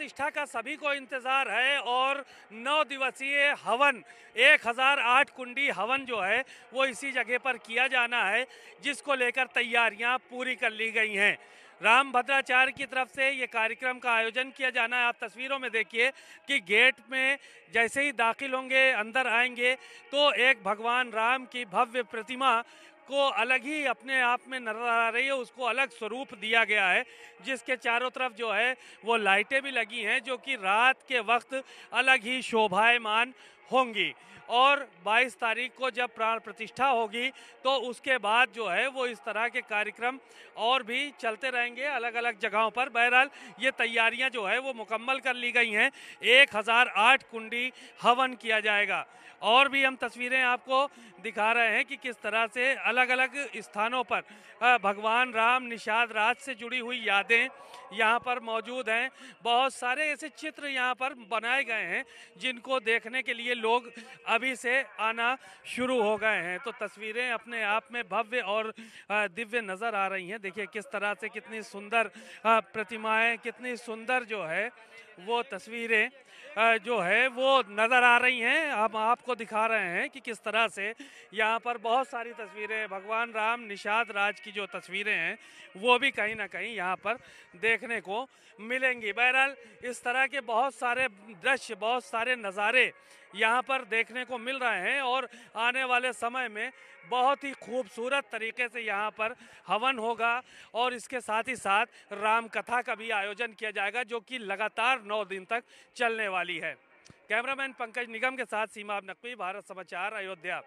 प्रतिष्ठा का सभी को इंतज़ार है और नौ दिवसीय हवन 1008 कुंडी हवन जो है वो इसी जगह पर किया जाना है जिसको लेकर तैयारियां पूरी कर ली गई हैं राम भद्राचार्य की तरफ से ये कार्यक्रम का आयोजन किया जाना है आप तस्वीरों में देखिए कि गेट में जैसे ही दाखिल होंगे अंदर आएंगे तो एक भगवान राम की भव्य प्रतिमा को अलग ही अपने आप में नजर आ रही है उसको अलग स्वरूप दिया गया है जिसके चारों तरफ जो है वो लाइटें भी लगी हैं जो कि रात के वक्त अलग ही शोभायमान होंगी और 22 तारीख को जब प्राण प्रतिष्ठा होगी तो उसके बाद जो है वो इस तरह के कार्यक्रम और भी चलते रहेंगे अलग अलग जगहों पर बहरहाल ये तैयारियां जो है वो मुकम्मल कर ली गई हैं एक हज़ार आठ कुंडी हवन किया जाएगा और भी हम तस्वीरें आपको दिखा रहे हैं कि किस तरह से अलग अलग स्थानों पर भगवान राम निषाद राज से जुड़ी हुई यादें यहाँ पर मौजूद हैं बहुत सारे ऐसे चित्र यहाँ पर बनाए गए हैं जिनको देखने के लिए लोग अभी से आना शुरू हो गए हैं तो तस्वीरें अपने आप में भव्य और दिव्य नज़र आ रही हैं देखिए किस तरह से कितनी सुंदर प्रतिमाएं कितनी सुंदर जो है वो तस्वीरें जो है वो नज़र आ रही हैं हम आपको दिखा रहे हैं कि किस तरह से यहाँ पर बहुत सारी तस्वीरें भगवान राम निषाद राज की जो तस्वीरें हैं वो भी कहीं ना कहीं यहाँ पर देखने को मिलेंगी बहरहाल इस तरह के बहुत सारे दृश्य बहुत सारे नज़ारे यहाँ पर देखने को मिल रहे हैं और आने वाले समय में बहुत ही खूबसूरत तरीके से यहाँ पर हवन होगा और इसके साथ ही साथ राम कथा का भी आयोजन किया जाएगा जो कि लगातार नौ दिन तक चलने वाली है कैमरामैन पंकज निगम के साथ सीमा नकवी भारत समाचार अयोध्या